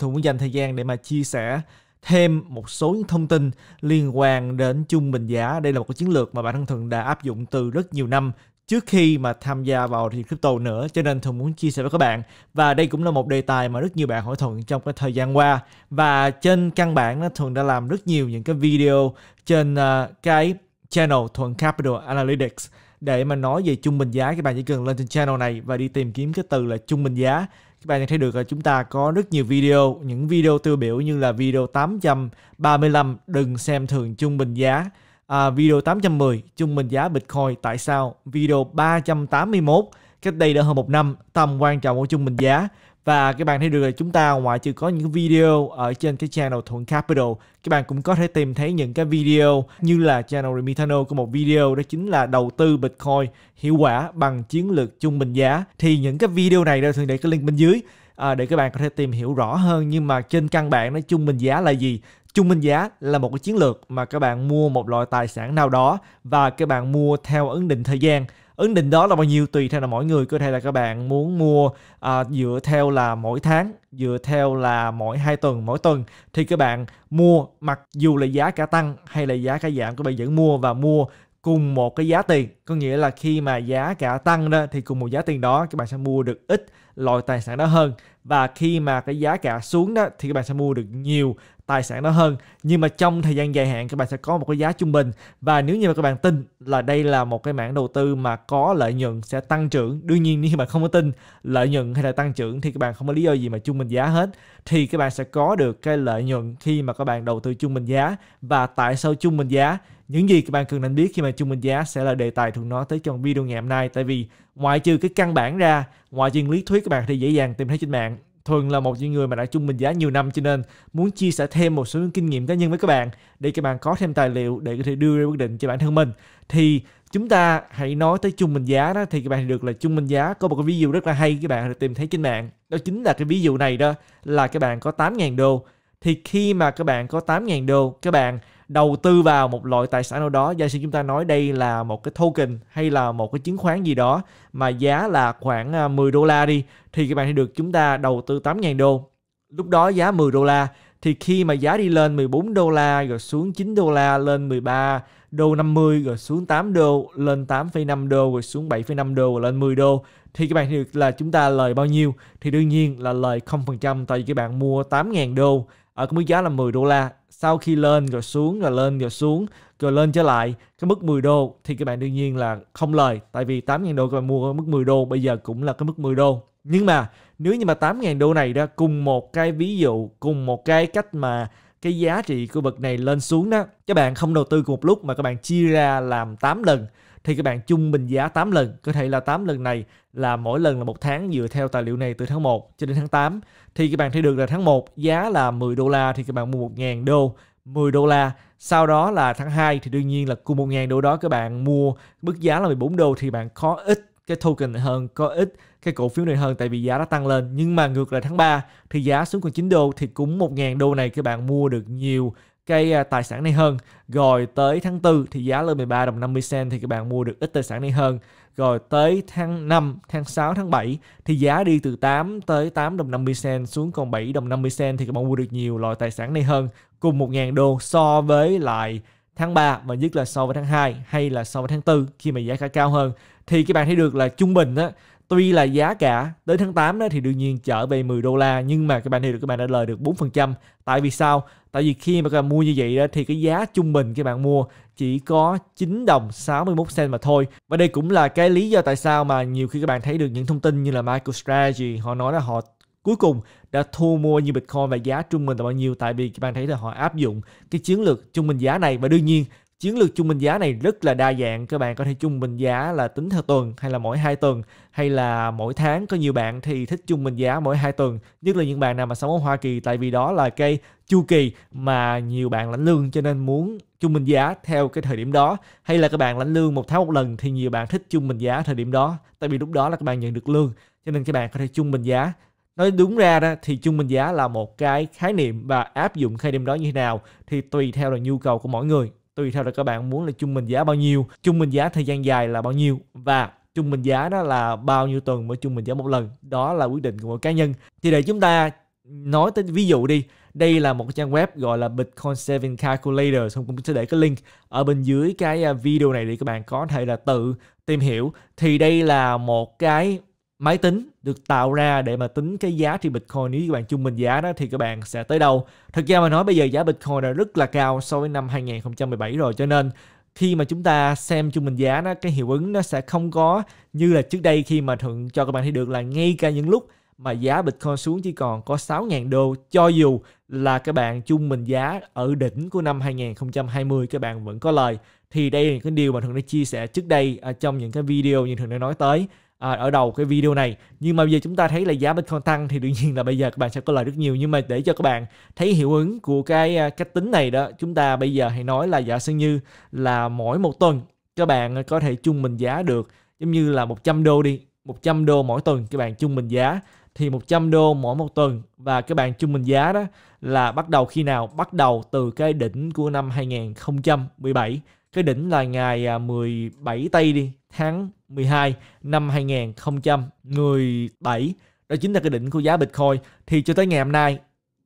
Thu muốn dành thời gian để mà chia sẻ thêm một số những thông tin liên quan đến trung bình giá. Đây là một cái chiến lược mà bản thân Thuận đã áp dụng từ rất nhiều năm trước khi mà tham gia vào thị crypto nữa cho nên Thuận muốn chia sẻ với các bạn và đây cũng là một đề tài mà rất nhiều bạn hỏi Thuận trong cái thời gian qua và trên căn bản nó Thuận đã làm rất nhiều những cái video trên ờ, cái channel Thuận Capital Analytics để mà nói về trung bình giá các bạn chỉ cần lên trên channel này và đi tìm kiếm cái từ là trung bình giá các bạn thấy được là chúng ta có rất nhiều video, những video tiêu biểu như là video 835 đừng xem thường trung bình giá, à, video 810 trung bình giá Bitcoin tại sao, video 381 cách đây đã hơn một năm tầm quan trọng của trung bình giá và các bạn thấy được là chúng ta ngoại trừ có những video ở trên cái channel Thuận Capital các bạn cũng có thể tìm thấy những cái video như là channel Remitano có một video đó chính là đầu tư Bitcoin hiệu quả bằng chiến lược trung bình giá thì những cái video này đều thường để cái link bên dưới à, để các bạn có thể tìm hiểu rõ hơn nhưng mà trên căn bản nó trung bình giá là gì trung bình giá là một cái chiến lược mà các bạn mua một loại tài sản nào đó và các bạn mua theo ấn định thời gian ấn định đó là bao nhiêu tùy theo là mỗi người có thể là các bạn muốn mua à, dựa theo là mỗi tháng dựa theo là mỗi hai tuần mỗi tuần thì các bạn mua mặc dù là giá cả tăng hay là giá cả giảm các bạn vẫn mua và mua cùng một cái giá tiền có nghĩa là khi mà giá cả tăng đó thì cùng một giá tiền đó các bạn sẽ mua được ít loại tài sản đó hơn và khi mà cái giá cả xuống đó thì các bạn sẽ mua được nhiều tài sản đó hơn nhưng mà trong thời gian dài hạn các bạn sẽ có một cái giá trung bình và nếu như mà các bạn tin là đây là một cái mảng đầu tư mà có lợi nhuận sẽ tăng trưởng đương nhiên nếu mà không có tin lợi nhuận hay là tăng trưởng thì các bạn không có lý do gì mà trung bình giá hết thì các bạn sẽ có được cái lợi nhuận khi mà các bạn đầu tư trung bình giá và tại sao trung bình giá những gì các bạn cần nên biết khi mà trung bình giá sẽ là đề tài thường nói tới trong video ngày hôm nay tại vì ngoại trừ cái căn bản ra ngoại trừ lý thuyết các bạn thì dễ dàng tìm thấy trên mạng Thường là một những người mà đã trung bình giá nhiều năm cho nên muốn chia sẻ thêm một số kinh nghiệm cá nhân với các bạn để các bạn có thêm tài liệu để có thể đưa ra quyết định cho bản thân mình. Thì chúng ta hãy nói tới trung bình giá đó thì các bạn được là trung bình giá có một cái ví dụ rất là hay các bạn được tìm thấy trên mạng. Đó chính là cái ví dụ này đó là các bạn có 8.000 đô thì khi mà các bạn có 8.000 đô các bạn đầu tư vào một loại tài sản nào đó giả sử chúng ta nói đây là một cái token hay là một cái chứng khoán gì đó mà giá là khoảng 10 à, đô la đi thì các bạn sẽ được chúng ta đầu tư 8.000 đô lúc đó giá 10 đô la thì khi mà giá đi lên 14 đô la rồi xuống 9 đô la lên 13 đô 50 rồi xuống 8 đô lên 8,5 đô rồi xuống 7,5 đô rồi lên 10 đô thì các bạn được là chúng ta lời bao nhiêu thì đương nhiên là lời 0% tại vì các bạn mua 8.000 đô ở ờ, cái mức giá là 10 đô la sau khi lên rồi xuống rồi lên rồi xuống rồi lên trở lại cái mức 10 đô thì các bạn đương nhiên là không lời tại vì 8.000 đô các bạn mua ở mức 10 đô bây giờ cũng là cái mức 10 đô nhưng mà nếu như mà 8.000 đô này đó cùng một cái ví dụ cùng một cái cách mà cái giá trị của vật này lên xuống đó các bạn không đầu tư cùng một lúc mà các bạn chia ra làm 8 lần thì các bạn chung bình giá 8 lần có thể là 8 lần này là mỗi lần là một tháng dựa theo tài liệu này từ tháng 1 cho đến tháng 8 thì các bạn thấy được là tháng 1 giá là 10 đô la thì các bạn mua 1.000 đô 10 đô la sau đó là tháng 2 thì đương nhiên là cùng 1.000 đô đó các bạn mua mức giá là 14 đô thì bạn có ít cái token này hơn có ít cái cổ phiếu này hơn tại vì giá đã tăng lên nhưng mà ngược lại tháng 3 thì giá xuống còn 9 đô thì cũng 1.000 đô này các bạn mua được nhiều cái à, tài sản này hơn rồi tới tháng 4 thì giá lên 13 đồng 50 cent thì các bạn mua được ít tài sản này hơn rồi tới tháng 5, tháng 6, tháng 7 thì giá đi từ 8 tới 8 đồng 50 cent xuống còn 7 đồng 50 cent thì các bạn mua được nhiều loại tài sản này hơn cùng 1.000 đô so với lại tháng 3 và nhất là so với tháng 2 hay là so với tháng 4 khi mà giá cả cao hơn thì các bạn thấy được là trung bình á tuy là giá cả đến tháng 8 đó thì đương nhiên trở về 10 đô la nhưng mà các bạn hiểu các bạn đã lời được 4% tại vì sao tại vì khi mà các bạn mua như vậy đó thì cái giá trung bình các bạn mua chỉ có 9 đồng 61 cent mà thôi và đây cũng là cái lý do tại sao mà nhiều khi các bạn thấy được những thông tin như là MicroStrategy họ nói là họ cuối cùng đã thu mua như Bitcoin và giá trung bình là bao nhiêu tại vì các bạn thấy là họ áp dụng cái chiến lược trung bình giá này và đương nhiên chiến lược trung bình giá này rất là đa dạng các bạn có thể trung bình giá là tính theo tuần hay là mỗi 2 tuần hay là mỗi tháng có nhiều bạn thì thích trung bình giá mỗi 2 tuần nhất là những bạn nào mà sống ở Hoa Kỳ tại vì đó là cái chu kỳ mà nhiều bạn lãnh lương cho nên muốn trung bình giá theo cái thời điểm đó hay là các bạn lãnh lương một tháng một lần thì nhiều bạn thích trung bình giá thời điểm đó tại vì lúc đó là các bạn nhận được lương cho nên các bạn có thể trung bình giá nói đúng ra đó thì trung bình giá là một cái khái niệm và áp dụng khái niệm đó như thế nào thì tùy theo là nhu cầu của mỗi người tùy theo là các bạn muốn là trung bình giá bao nhiêu trung bình giá thời gian dài là bao nhiêu và trung bình giá đó là bao nhiêu tuần mới trung bình giá một lần đó là quyết định của mỗi cá nhân thì để chúng ta nói tới ví dụ đi đây là một trang web gọi là Bitcoin Saving Calculator xong cũng sẽ để cái link ở bên dưới cái à, video này để các bạn có thể là tự tìm hiểu thì đây là một cái máy tính được tạo ra để mà tính cái giá trị Bitcoin nếu các bạn chung bình giá đó thì các bạn sẽ tới đâu. Thực ra mà nói bây giờ giá Bitcoin đã rất là cao so với năm 2017 rồi cho nên khi mà chúng ta xem chung bình giá nó cái hiệu ứng nó sẽ không có như là trước đây khi mà thường cho các bạn thấy được là ngay cả những lúc mà giá Bitcoin xuống chỉ còn có 6.000 đô cho dù là các bạn chung bình giá ở đỉnh của năm 2020 các bạn vẫn có lời thì đây là những cái điều mà thường đã chia sẻ trước đây ở trong những cái video như thường đã nói tới à, ở đầu cái video này nhưng mà bây giờ chúng ta thấy là giá Bitcoin tăng thì đương nhiên là bây giờ các bạn sẽ có lời rất nhiều nhưng mà để cho các bạn thấy hiệu ứng của cái à, cách tính này đó chúng ta bây giờ hãy nói là giả sử như là mỗi một tuần các bạn có thể chung mình giá được giống như là 100 đô đi 100 đô mỗi tuần các bạn chung mình giá thì 100 đô mỗi một tuần và các bạn chung mình giá đó là bắt đầu khi nào? Bắt đầu từ cái đỉnh của năm 2017. Cái đỉnh là ngày 17 à, Tây đi, tháng 12 năm 2017 đó chính là cái đỉnh của giá Bitcoin thì cho tới ngày hôm nay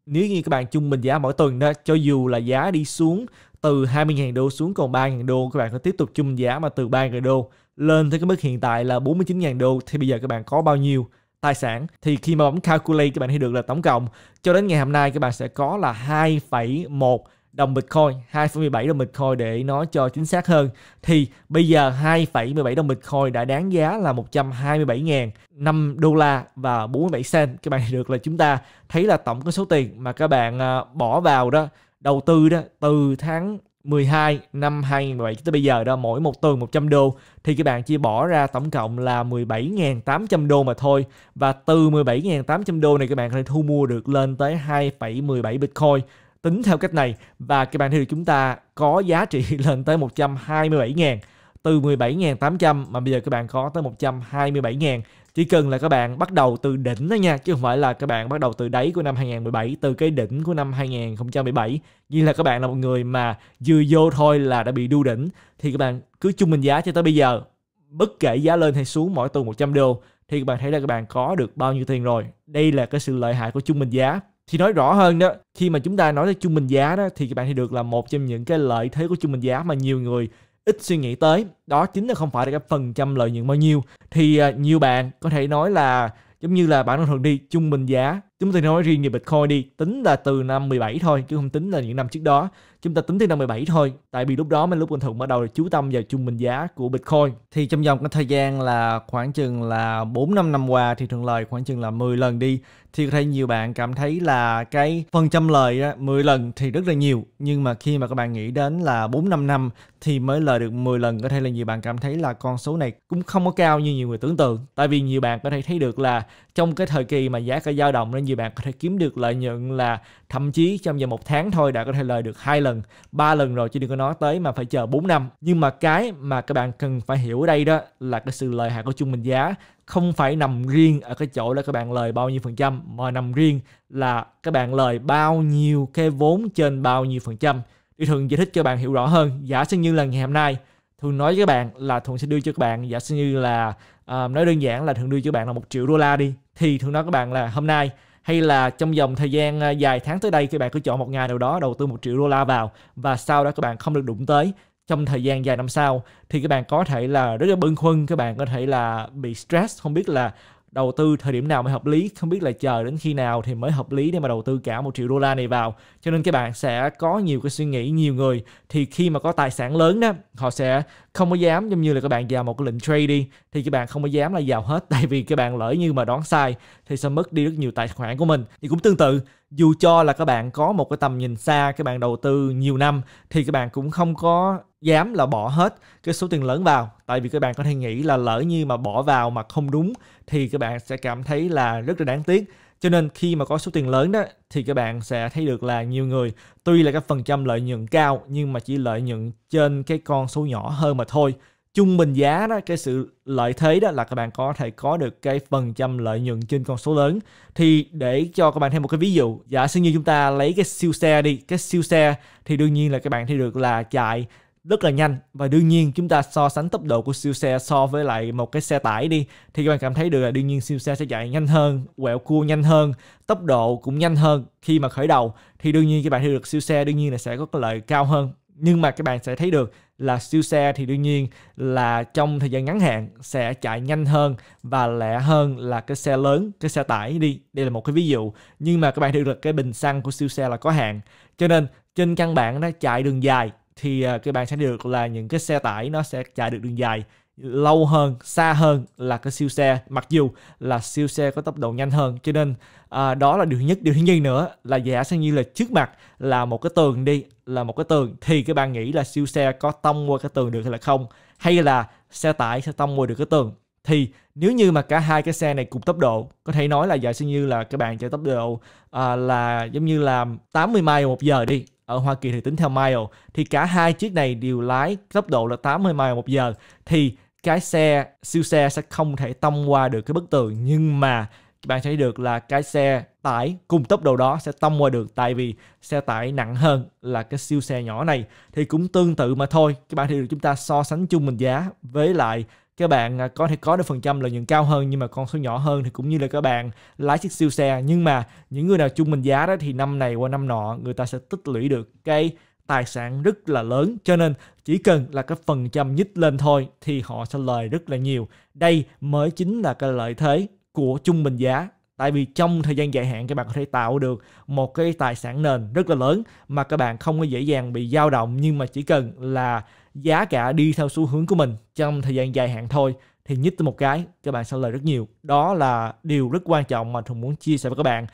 nếu như các bạn chung bình giá mỗi tuần đó cho dù là giá đi xuống từ 20.000 đô xuống còn 3.000 đô các bạn có tiếp tục chung giá mà từ 3.000 đô lên tới cái mức hiện tại là 49.000 đô thì bây giờ các bạn có bao nhiêu tài sản thì khi mà bấm calculate các bạn thấy được là tổng cộng cho đến ngày hôm nay các bạn sẽ có là 2,1 đồng Bitcoin 2,17 đồng Bitcoin để nó cho chính xác hơn thì bây giờ 2,17 đồng Bitcoin đã đáng giá là 127.5 đô la và 47 cent các bạn được là chúng ta thấy là tổng cái số tiền mà các bạn à, bỏ vào đó đầu tư đó từ tháng 12 năm 2017 tới bây giờ đó mỗi một tuần 100 đô thì các bạn chỉ bỏ ra tổng cộng là 17.800 đô mà thôi và từ 17.800 đô này các bạn có thể thu mua được lên tới 2,17 Bitcoin Tính theo cách này và cái bản hiệu chúng ta có giá trị lên tới 127.000 từ 17.800 mà bây giờ các bạn có tới 127.000 chỉ cần là các bạn bắt đầu từ đỉnh đó nha chứ không phải là các bạn bắt đầu từ đáy của năm 2017 từ cái đỉnh của năm 2017 như là các bạn là một người mà vừa vô thôi là đã bị đu đỉnh thì các bạn cứ trung bình giá cho tới bây giờ bất kể giá lên hay xuống mỗi tuần 100 đô thì các bạn thấy là các bạn có được bao nhiêu tiền rồi đây là cái sự lợi hại của trung bình giá thì nói rõ hơn đó khi mà chúng ta nói tới trung bình giá đó thì các bạn thì được là một trong những cái lợi thế của trung bình giá mà nhiều người ít suy nghĩ tới đó chính là không phải là cái phần trăm lợi nhuận bao nhiêu thì à, nhiều bạn có thể nói là giống như là bạn thường đi trung bình giá chúng ta nói riêng về Bitcoin đi tính là từ năm 17 thôi chứ không tính là những năm trước đó chúng ta tính từ năm 17 thôi tại vì lúc đó mới lúc bình thường bắt đầu chú tâm vào trung bình giá của Bitcoin thì trong vòng cái thời gian là khoảng chừng là 4 5 năm qua thì thường lời khoảng chừng là 10 lần đi thì có thể nhiều bạn cảm thấy là cái phần trăm lời 10 lần thì rất là nhiều nhưng mà khi mà các bạn nghĩ đến là 4 5 năm thì mới lời được 10 lần có thể là nhiều bạn cảm thấy là con số này cũng không có cao như nhiều người tưởng tượng tại vì nhiều bạn có thể thấy được là trong cái thời kỳ mà giá cả dao động nên nhiều bạn có thể kiếm được lợi nhuận là thậm chí trong vòng một tháng thôi đã có thể lời được hai lần ba lần rồi chứ đừng có nói tới mà phải chờ 4 năm nhưng mà cái mà các bạn cần phải hiểu ở đây đó là cái sự lợi hại của trung bình giá không phải nằm riêng ở cái chỗ là các bạn lời bao nhiêu phần trăm mà nằm riêng là các bạn lời bao nhiêu cái vốn trên bao nhiêu phần trăm thì thường giải thích cho bạn hiểu rõ hơn giả sử như là ngày hôm nay thường nói với các bạn là thường sẽ đưa cho các bạn giả sử như là uh, nói đơn giản là thường đưa cho bạn là một triệu đô la đi thì thường nói các bạn là hôm nay hay là trong vòng thời gian ờ, dài tháng tới đây các bạn cứ chọn một ngày nào đó đầu tư một triệu đô la vào và sau đó các bạn không được đụng tới trong thời gian dài năm sau thì các bạn có thể là rất là bâng khuâng các bạn có thể là bị stress không biết là đầu tư thời điểm nào mới hợp lý không biết là chờ đến khi nào thì mới hợp lý để mà đầu tư cả một triệu đô la này vào cho nên các bạn sẽ có nhiều cái suy nghĩ nhiều người thì khi mà có tài sản lớn đó họ sẽ không có dám giống như là các bạn vào một cái lệnh trade đi thì các bạn không có dám là vào hết tại vì các bạn lỡ như mà đoán sai thì sẽ mất đi rất nhiều tài khoản của mình thì cũng tương tự dù cho là các bạn có một cái tầm nhìn xa các bạn đầu tư nhiều năm thì các bạn cũng không có dám là bỏ hết cái số tiền lớn vào tại vì các bạn có thể nghĩ là lỡ như mà bỏ vào mà không đúng thì các bạn sẽ cảm thấy là rất là đáng tiếc cho nên khi mà có số tiền lớn đó thì các bạn sẽ thấy được là nhiều người tuy là các phần trăm lợi nhuận cao nhưng mà chỉ lợi nhuận trên cái con số nhỏ hơn mà thôi trung bình giá đó cái sự lợi thế đó là các bạn có thể có được cái phần trăm lợi nhuận trên con số lớn thì để cho các bạn thêm một cái ví dụ giả sử như chúng ta lấy cái siêu xe đi cái siêu xe thì đương nhiên là các bạn thì được là chạy rất là nhanh và đương nhiên chúng ta so sánh tốc độ của siêu xe so với lại một cái xe tải đi thì các bạn cảm thấy được là đương nhiên siêu xe sẽ chạy nhanh hơn quẹo cua nhanh hơn tốc độ cũng nhanh hơn khi mà khởi đầu thì đương nhiên các bạn thì được siêu xe đương nhiên là sẽ có cái lợi cao hơn nhưng mà các bạn sẽ thấy được là siêu xe thì đương nhiên là trong thời gian ngắn hạn sẽ chạy nhanh hơn và lẹ hơn là cái xe lớn, cái xe tải đi. Đây là một cái ví dụ. Nhưng mà các bạn hiểu được cái bình xăng của siêu xe là có hạn. Cho nên trên căn bản nó chạy đường dài thì à, các bạn sẽ được là những cái xe tải nó sẽ chạy được đường dài lâu hơn, xa hơn là cái siêu xe mặc dù là siêu xe có tốc độ nhanh hơn cho nên à, đó là điều nhất điều thứ nhì nữa là giả sử như là trước mặt là một cái tường đi là một cái tường thì các bạn nghĩ là siêu xe có tông qua cái tường được hay là không hay là xe tải sẽ tông qua được cái tường thì nếu như mà cả hai cái xe này cùng tốc độ có thể nói là giả sử như là các bạn chạy tốc độ à, là giống như là 80 mile một giờ đi ở Hoa Kỳ thì tính theo mile thì cả hai chiếc này đều lái tốc độ là 80 mile một giờ thì cái xe siêu xe sẽ không thể tông qua được cái bức tường nhưng mà bạn thấy được là cái xe tải cùng tốc độ đó sẽ tông qua được tại vì xe tải nặng hơn là cái siêu xe nhỏ này thì cũng tương tự mà thôi các bạn thì được chúng ta so sánh chung mình giá với lại các bạn à, có thể có được phần trăm lợi nhuận cao hơn nhưng mà con số nhỏ hơn thì cũng như là các bạn lái chiếc siêu xe nhưng mà những người nào chung mình giá đó thì năm này qua năm nọ người ta sẽ tích lũy được cái tài sản rất là lớn cho nên chỉ cần là cái phần trăm nhích lên thôi thì họ sẽ lời rất là nhiều đây mới chính là cái lợi thế của trung bình giá tại vì trong thời gian dài hạn các bạn có thể tạo được một cái tài sản nền rất là lớn mà các bạn không có dễ dàng bị dao động nhưng mà chỉ cần là giá cả đi theo xu hướng của mình trong thời gian dài hạn thôi thì nhích tới một cái các bạn sẽ lời rất nhiều đó là điều rất quan trọng mà thường muốn chia sẻ với các bạn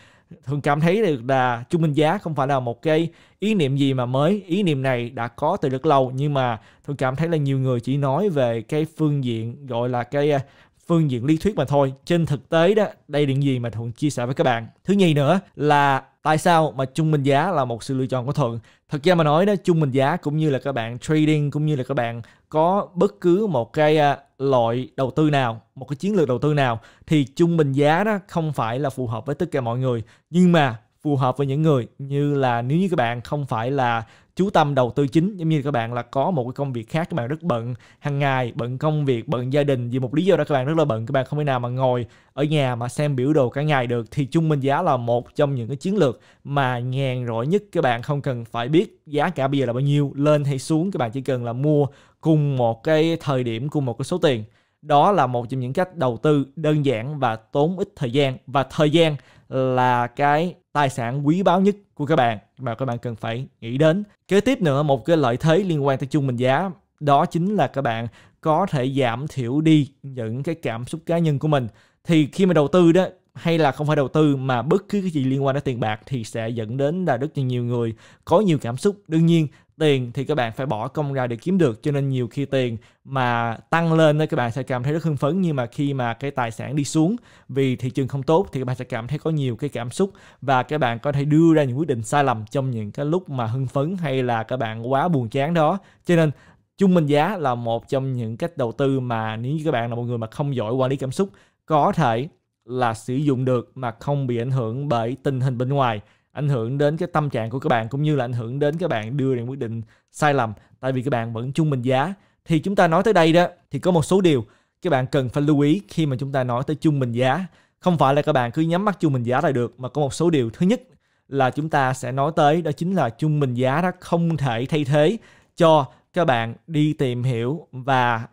thường cảm thấy được là trung minh giá không phải là một cái ý niệm gì mà mới ý niệm này đã có từ rất lâu nhưng mà thường cảm thấy là nhiều người chỉ nói về cái phương diện gọi là cái à, phương diện lý thuyết mà thôi trên thực tế đó đây là gì mà thuận chia sẻ với các bạn thứ nhì nữa là tại sao mà trung bình giá là một sự lựa chọn của thuận thực ra mà nói đó trung bình giá cũng như là các bạn trading cũng như là các bạn có bất cứ một cái à, loại đầu tư nào, một cái chiến lược đầu tư nào thì trung bình giá đó không phải là phù hợp với tất cả mọi người nhưng mà phù hợp với những người như là nếu như các bạn không phải là chú tâm đầu tư chính giống như các bạn là có một cái công việc khác các bạn rất bận hàng ngày bận công việc bận gia đình vì một lý do đó các bạn rất là bận các bạn không thể nào mà ngồi ở nhà mà xem biểu đồ cả ngày được thì trung minh giá là một trong những cái chiến lược mà nhàn rỗi nhất các bạn không cần phải biết giá cả bây giờ là bao nhiêu lên hay xuống các bạn chỉ cần là mua cùng một cái thời điểm cùng một cái số tiền đó là một trong những cách đầu tư đơn giản và tốn ít thời gian và thời gian là cái tài sản quý báu nhất của các bạn mà các bạn cần phải nghĩ đến kế tiếp nữa một cái lợi thế liên quan tới trung bình giá đó chính là các bạn có thể giảm thiểu đi những cái cảm xúc cá nhân của mình thì khi mà đầu tư đó hay là không phải đầu tư mà bất cứ cái gì liên quan đến tiền bạc thì sẽ dẫn đến là rất nhiều người có nhiều cảm xúc đương nhiên tiền thì các bạn phải bỏ công ra để kiếm được cho nên nhiều khi tiền mà tăng lên thì các bạn sẽ cảm thấy rất hưng phấn nhưng mà khi mà cái tài sản đi xuống vì thị trường không tốt thì các bạn sẽ cảm thấy có nhiều cái cảm xúc và các bạn có thể đưa ra những quyết định sai lầm trong những cái lúc mà hưng phấn hay là các bạn quá buồn chán đó cho nên trung bình giá là một trong những cách đầu tư mà nếu như các bạn là một người mà không giỏi quản lý cảm xúc có thể là sử dụng được mà không bị ảnh hưởng bởi tình hình bên ngoài ảnh hưởng đến cái tâm trạng của các bạn cũng như là ảnh hưởng đến các bạn đưa ra quyết định sai lầm tại vì các bạn vẫn chung bình giá thì chúng ta nói tới đây đó thì có một số điều các bạn cần phải lưu ý khi mà chúng ta nói tới chung bình giá không phải là các bạn cứ nhắm mắt chung bình giá là được mà có một số điều thứ nhất là chúng ta sẽ nói tới đó chính là chung bình giá đó không thể thay thế cho các bạn đi tìm hiểu và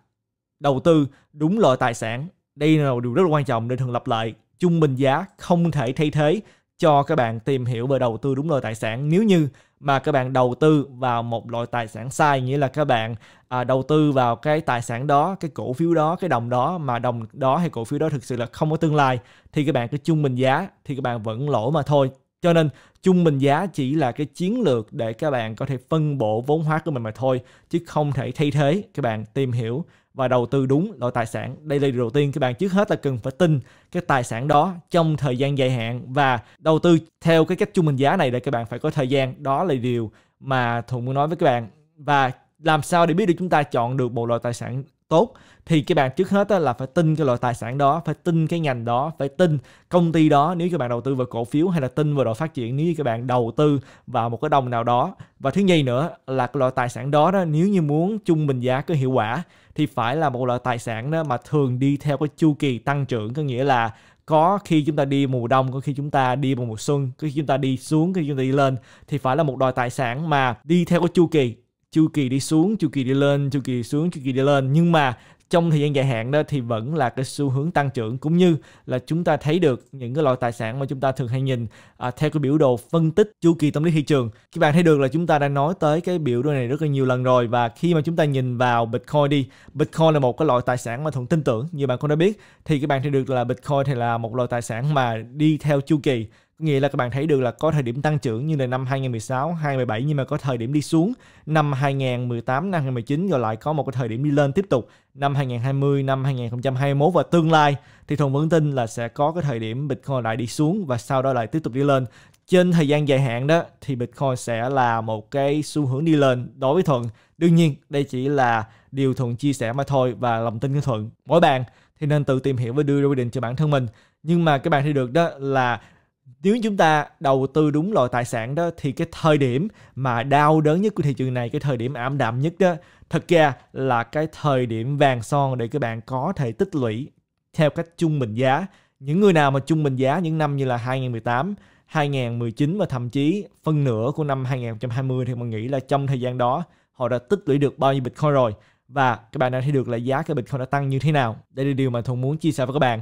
đầu tư đúng loại tài sản đây là một điều rất là quan trọng để thường lặp lại chung bình giá không thể thay thế cho các bạn tìm hiểu về đầu tư đúng loại tài sản nếu như mà các bạn đầu tư vào một loại tài sản sai nghĩa là các bạn à, đầu tư vào cái tài sản đó cái cổ phiếu đó cái đồng đó mà đồng đó hay cổ phiếu đó thực sự là không có tương lai thì các bạn cứ chung bình giá thì các bạn vẫn lỗ mà thôi cho nên chung bình giá chỉ là cái chiến lược để các bạn có thể phân bổ vốn hóa của mình mà thôi chứ không thể thay thế các bạn tìm hiểu và đầu tư đúng loại tài sản. Đây là điều đầu tiên các bạn trước hết là cần phải tin cái tài sản đó trong thời gian dài hạn và đầu tư theo cái cách trung bình giá này để các bạn phải có thời gian. Đó là điều mà Thuận muốn nói với các bạn. Và làm sao để biết được chúng ta chọn được một loại tài sản tốt thì các bạn trước hết là phải tin cái loại tài sản đó, phải tin cái ngành đó, phải tin công ty đó nếu các bạn đầu tư vào cổ phiếu hay là tin vào đội phát triển nếu như các bạn đầu tư vào một cái đồng nào đó. Và thứ nhì nữa là cái loại tài sản đó, đó nếu như muốn trung bình giá có hiệu quả thì phải là một loại tài sản đó mà thường đi theo cái chu kỳ tăng trưởng có nghĩa là có khi chúng ta đi mùa đông có khi chúng ta đi vào mùa xuân có khi chúng ta đi xuống có khi chúng ta đi lên thì phải là một đòi tài sản mà đi theo cái chu kỳ chu kỳ đi xuống chu kỳ đi lên chu kỳ xuống chu kỳ đi lên nhưng mà trong thời gian dài hạn đó thì vẫn là cái xu hướng tăng trưởng cũng như là chúng ta thấy được những cái loại tài sản mà chúng ta thường hay nhìn à, theo cái biểu đồ phân tích chu kỳ tâm lý thị trường các bạn thấy được là chúng ta đã nói tới cái biểu đồ này rất là nhiều lần rồi và khi mà chúng ta nhìn vào bitcoin đi bitcoin là một cái loại tài sản mà thuận tin tưởng như bạn cũng đã biết thì các bạn thấy được là bitcoin thì là một loại tài sản mà đi theo chu kỳ nghĩa là các bạn thấy được là có thời điểm tăng trưởng như là năm 2016, 2017 nhưng mà có thời điểm đi xuống. Năm 2018, năm 2019 rồi lại có một cái thời điểm đi lên tiếp tục. Năm 2020, năm 2021 và tương lai thì Thuận vẫn tin là sẽ có cái thời điểm Bitcoin lại đi xuống và sau đó lại tiếp tục đi lên. Trên thời gian dài hạn đó thì Bitcoin sẽ là một cái xu hướng đi lên đối với Thuận. Đương nhiên đây chỉ là điều Thuận chia sẻ mà thôi và lòng tin của Thuận. Mỗi bạn thì nên tự tìm hiểu và đưa ra quyết định cho bản thân mình nhưng mà các bạn thấy được đó là nếu chúng ta đầu tư đúng loại tài sản đó thì cái thời điểm mà đau đớn nhất của thị trường này cái thời điểm ảm đạm nhất đó thật ra là cái thời điểm vàng son để các bạn có thể tích lũy theo cách trung bình giá những người nào mà trung bình giá những năm như là 2018 2019 và thậm chí phân nửa của năm 2020 thì mình nghĩ là trong thời gian đó họ đã tích lũy được bao nhiêu Bitcoin rồi và các bạn đã thấy được là giá cái Bitcoin đã tăng như thế nào. Đây là điều mà Thuận muốn chia sẻ với các bạn.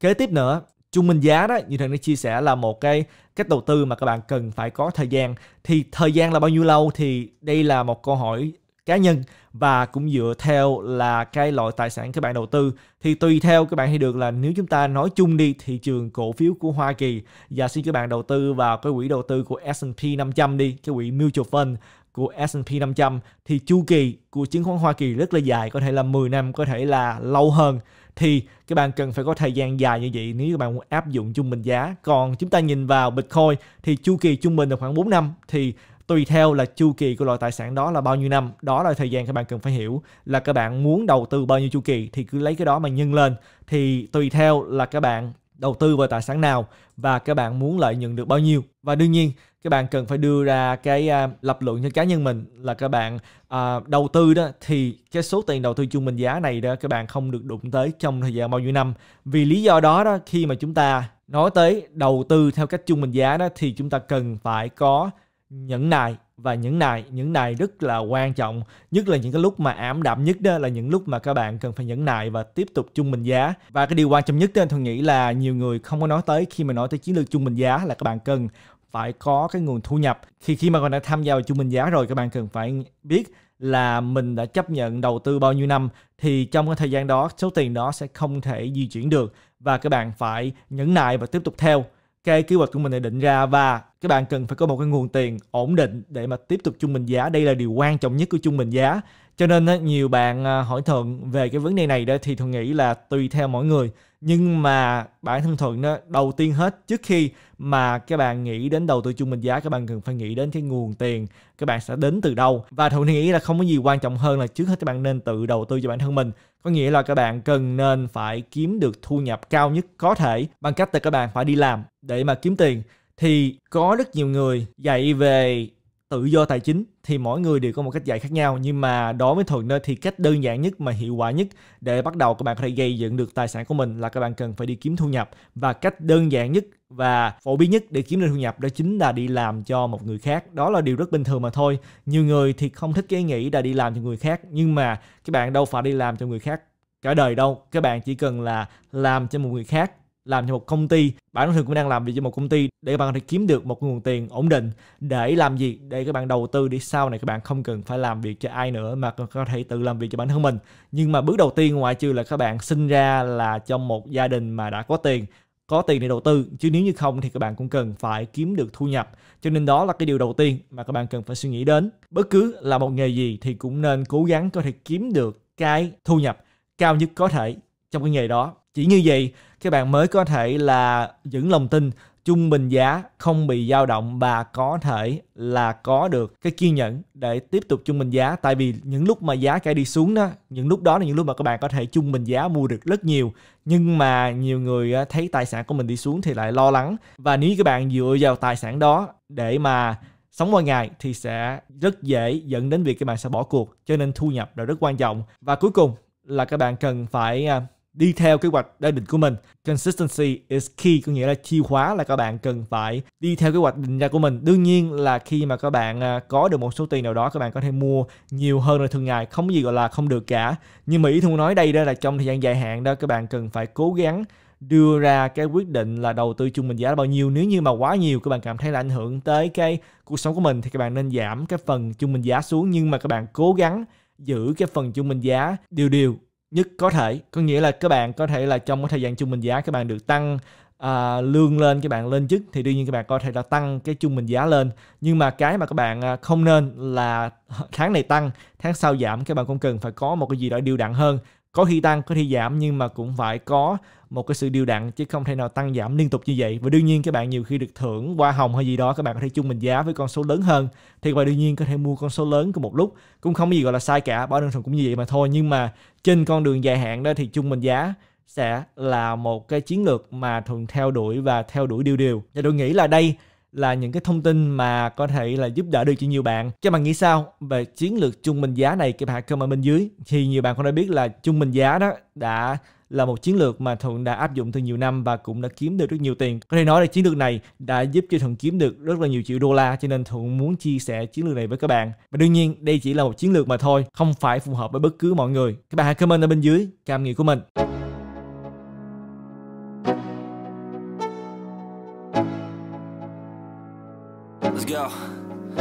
Kế tiếp nữa, trung bình giá đó như thằng đã chia sẻ là một cái cách đầu tư mà các bạn cần phải có thời gian thì thời gian là bao nhiêu lâu thì đây là một câu hỏi cá nhân và cũng dựa theo là cái loại tài sản các bạn đầu tư thì tùy theo các bạn thấy được là nếu chúng ta nói chung đi thị trường cổ phiếu của Hoa Kỳ và xin các bạn đầu tư vào cái quỹ đầu tư của S&P 500 đi cái quỹ mutual fund của S&P 500 thì chu kỳ của chứng khoán Hoa Kỳ rất là dài có thể là 10 năm có thể là lâu hơn thì các bạn cần phải có thời gian dài như vậy nếu các bạn muốn áp dụng trung bình giá. Còn chúng ta nhìn vào Bitcoin thì chu kỳ trung bình là khoảng 4 năm thì tùy theo là chu kỳ của loại tài sản đó là bao nhiêu năm đó là thời gian các bạn cần phải hiểu là các bạn muốn đầu tư bao nhiêu chu kỳ thì cứ lấy cái đó mà nhân lên thì tùy theo là các bạn đầu tư vào tài sản nào và các bạn muốn lợi nhuận được bao nhiêu và đương nhiên các bạn cần phải đưa ra cái uh, lập luận cho cá nhân mình là các bạn uh, đầu tư đó thì cái số tiền đầu tư trung bình giá này đó các bạn không được đụng tới trong thời gian bao nhiêu năm vì lý do đó đó khi mà chúng ta nói tới đầu tư theo cách trung bình giá đó thì chúng ta cần phải có nhẫn nại và nhẫn nại những này rất là quan trọng nhất là những cái lúc mà ảm đạm nhất đó là những lúc mà các bạn cần phải nhẫn nại và tiếp tục trung bình giá và cái điều quan trọng nhất đó anh thường nghĩ là nhiều người không có nói tới khi mà nói tới chiến lược trung bình giá là các bạn cần phải có cái nguồn thu nhập thì khi mà bạn đã tham gia vào trung bình giá rồi các bạn cần phải biết là mình đã chấp nhận đầu tư bao nhiêu năm thì trong cái thời gian đó số tiền đó sẽ không thể di chuyển được và các bạn phải nhẫn nại và tiếp tục theo cái kế hoạch của mình để định ra và các bạn cần phải có một cái nguồn tiền ổn định để mà tiếp tục chung bình giá đây là điều quan trọng nhất của chung bình giá cho nên nhiều bạn à, hỏi thuận về cái vấn đề này đó thì thuận nghĩ là tùy theo mỗi người nhưng mà bản thân thuận đó đầu tiên hết trước khi mà các bạn nghĩ đến đầu tư trung bình giá các bạn cần phải nghĩ đến cái nguồn tiền các bạn sẽ đến từ đâu và thuận nghĩ là không có gì quan trọng hơn là trước hết các bạn nên tự đầu tư cho bản thân mình có nghĩa là các bạn cần nên phải kiếm được thu nhập cao nhất có thể bằng cách là các bạn phải đi làm để mà kiếm tiền thì có rất nhiều người dạy về tự do tài chính thì mỗi người đều có một cách dạy khác nhau nhưng mà đối với thuận thì cách đơn giản nhất mà hiệu quả nhất để bắt đầu các bạn có thể gây dựng được tài sản của mình là các bạn cần phải đi kiếm thu nhập và cách đơn giản nhất và phổ biến nhất để kiếm được thu nhập đó chính là đi làm cho một người khác đó là điều rất bình thường mà thôi nhiều người thì không thích cái nghĩ là đi làm cho người khác nhưng mà các bạn đâu phải đi làm cho người khác cả đời đâu các bạn chỉ cần là làm cho một người khác làm cho một công ty bạn thường cũng đang làm việc cho một công ty để các bạn có thể kiếm được một nguồn tiền ổn định để làm gì để các bạn đầu tư để sau này các bạn không cần phải làm việc cho ai nữa mà có thể tự làm việc cho bản thân mình nhưng mà bước đầu tiên ngoại trừ là các bạn sinh ra là trong một gia đình mà đã có tiền có tiền để đầu tư chứ nếu như không thì các bạn cũng cần phải kiếm được thu nhập cho nên đó là cái điều đầu tiên mà các bạn cần phải suy nghĩ đến bất cứ là một nghề gì thì cũng nên cố gắng có thể kiếm được cái thu nhập cao nhất có thể trong cái nghề đó chỉ như vậy, các bạn mới có thể là giữ lòng tin trung bình giá không bị dao động và có thể là có được cái kiên nhẫn để tiếp tục trung bình giá tại vì những lúc mà giá cái đi xuống đó những lúc đó là những lúc mà các bạn có thể trung bình giá mua được rất nhiều nhưng mà nhiều người thấy tài sản của mình đi xuống thì lại lo lắng và nếu các bạn dựa vào tài sản đó để mà sống mỗi ngày thì sẽ rất dễ dẫn đến việc các bạn sẽ bỏ cuộc cho nên thu nhập là rất quan trọng và cuối cùng là các bạn cần phải à, đi theo kế hoạch đã định của mình. Consistency is key, có nghĩa là chìa khóa là các bạn cần phải đi theo kế hoạch định ra của mình. Đương nhiên là khi mà các bạn à, có được một số tiền nào đó, các bạn có thể mua nhiều hơn rồi thường ngày, không gì gọi là không được cả. Nhưng Mỹ ý Thu nói đây đó là trong thời gian dài hạn đó, các bạn cần phải cố gắng đưa ra cái quyết định là đầu tư trung bình giá là bao nhiêu nếu như mà quá nhiều các bạn cảm thấy là ảnh hưởng tới cái cuộc sống của mình thì các bạn nên giảm cái phần trung bình giá xuống nhưng mà các bạn cố gắng giữ cái phần trung bình giá đều đều nhất có thể có nghĩa là các bạn có thể là trong cái thời gian trung bình giá các bạn được tăng à, lương lên các bạn lên chức thì đương nhiên các bạn có thể là tăng cái trung bình giá lên nhưng mà cái mà các bạn à, không nên là tháng này tăng tháng sau giảm các bạn cũng cần phải có một cái gì đó điều đặn hơn có khi tăng có khi giảm nhưng mà cũng phải có một cái sự điều đặn chứ không thể nào tăng giảm liên tục như vậy và đương nhiên các bạn nhiều khi được thưởng hoa hồng hay gì đó các bạn có thể chung mình giá với con số lớn hơn thì các đương nhiên có thể mua con số lớn cùng một lúc cũng không có gì gọi là sai cả bảo đơn thuần cũng như vậy mà thôi nhưng mà trên con đường dài hạn đó thì chung mình giá sẽ là một cái chiến lược mà thường theo đuổi và theo đuổi điều điều và tôi nghĩ là đây là những cái thông tin mà có thể là giúp đỡ được cho nhiều bạn. Các bạn nghĩ sao về chiến lược trung bình giá này? Các bạn comment bên dưới. Thì nhiều bạn cũng đã biết là trung bình giá đó đã là một chiến lược mà Thuận đã áp dụng từ nhiều năm và cũng đã kiếm được rất nhiều tiền. Có thể nói là chiến lược này đã giúp cho Thuận kiếm được rất là nhiều triệu đô la cho nên Thuận muốn chia sẻ chiến lược này với các bạn. Và đương nhiên đây chỉ là một chiến lược mà thôi, không phải phù hợp với bất cứ mọi người. Các bạn hãy comment ở bên dưới cảm nghĩ của mình.